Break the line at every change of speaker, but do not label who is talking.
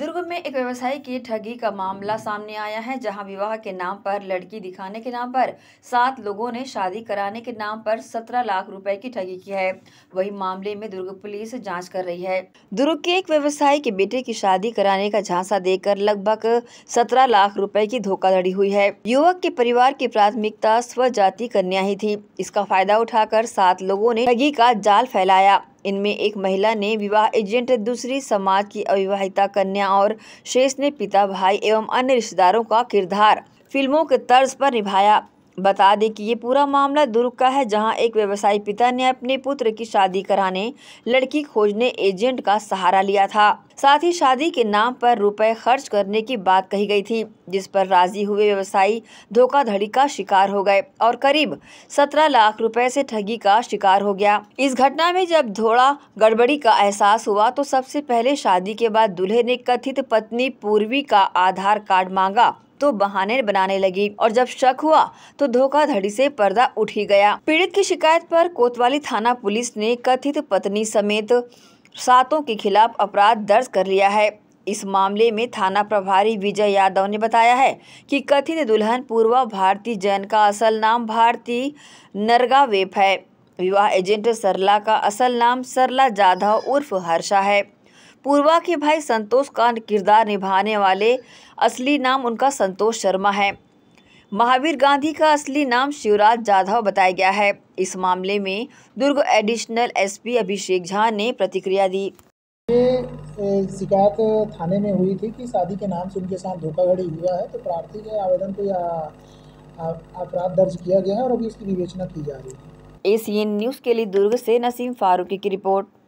दुर्ग में एक व्यवसायी की ठगी का मामला सामने आया है जहां विवाह के नाम पर लड़की दिखाने के नाम पर सात लोगों ने शादी कराने के नाम पर सत्रह लाख रुपए की ठगी की है वही मामले में दुर्ग पुलिस जांच कर रही है दुर्ग के एक व्यवसायी के बेटे की शादी कराने का झांसा देकर लगभग सत्रह लाख रुपए की धोखाधड़ी हुई है युवक के परिवार की प्राथमिकता जाति कन्या ही थी इसका फायदा उठाकर सात लोगों ने ठगी का जाल फैलाया इनमें एक महिला ने विवाह एजेंट दूसरी समाज की अविवाहिता कन्या और शेष ने पिता भाई एवं अन्य रिश्तेदारों का किरदार फिल्मों के तर्ज पर निभाया बता दें कि ये पूरा मामला दुर्ग का है जहां एक व्यवसायी पिता ने अपने पुत्र की शादी कराने लड़की खोजने एजेंट का सहारा लिया था साथ ही शादी के नाम पर रुपए खर्च करने की बात कही गई थी जिस पर राजी हुए व्यवसायी धोखाधड़ी का शिकार हो गए और करीब 17 लाख रुपए से ठगी का शिकार हो गया इस घटना में जब थोड़ा गड़बड़ी का एहसास हुआ तो सबसे पहले शादी के बाद दूल्हे ने कथित पत्नी पूर्वी का आधार कार्ड मांगा तो बहाने बनाने लगी और जब शक हुआ तो धोखाधड़ी से पर्दा उठ ही गया पीड़ित की शिकायत पर कोतवाली थाना पुलिस ने कथित पत्नी समेत सातों के खिलाफ अपराध दर्ज कर लिया है इस मामले में थाना प्रभारी विजय यादव ने बताया है कि कथित दुल्हन पूर्वा भारती जैन का असल नाम भारती नरगावेप है विवाह एजेंट सरला का असल नाम सरला जाधव उर्फ हर्षा है पूर्वा के भाई संतोष का किरदार निभाने वाले असली नाम उनका संतोष शर्मा है महावीर गांधी का असली नाम शिवराज जाधव बताया गया है इस मामले में दुर्ग एडिशनल एसपी अभिषेक झा ने प्रतिक्रिया दी ये शिकायत थाने में हुई थी कि शादी के नाम से उनके साथ धोखाधड़ी हुआ है तो प्रार्थी के आवेदन पर अपराध दर्ज किया गया है और अभी इसकी विवेचना की जा रही है एसीएन न्यूज़ के लिए दुर्ग से नसीम फारूकी की रिपोर्ट